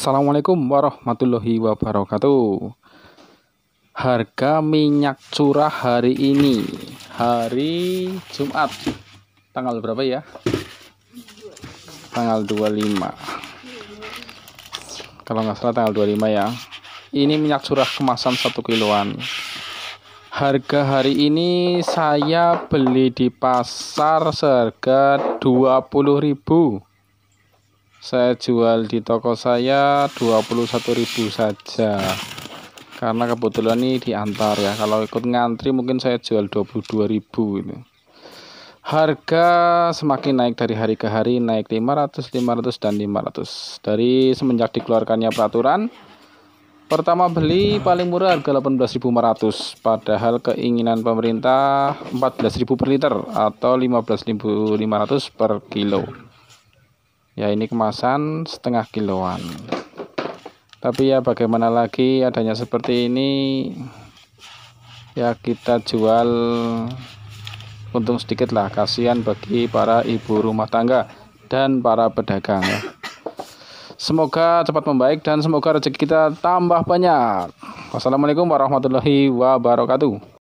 Assalamualaikum warahmatullahi wabarakatuh. Harga minyak curah hari ini, hari Jumat, tanggal berapa ya? Tanggal 25. Kalau nggak salah tanggal 25 ya. Ini minyak curah kemasan 1 kiloan. Harga hari ini saya beli di pasar seharga 20 ribu saya jual di toko saya 21.000 saja karena kebetulan ini diantar ya kalau ikut ngantri mungkin saya jual 22.000 ini gitu. harga semakin naik dari hari ke hari naik 500 500 dan 500 dari semenjak dikeluarkannya peraturan Pertama beli paling murah harga 18.500, padahal keinginan pemerintah 14.000 per liter atau 15.500 per kilo ya ini kemasan setengah kiloan tapi ya bagaimana lagi adanya seperti ini ya kita jual untung sedikit lah kasihan bagi para ibu rumah tangga dan para pedagang ya. semoga cepat membaik dan semoga rezeki kita tambah banyak wassalamualaikum warahmatullahi wabarakatuh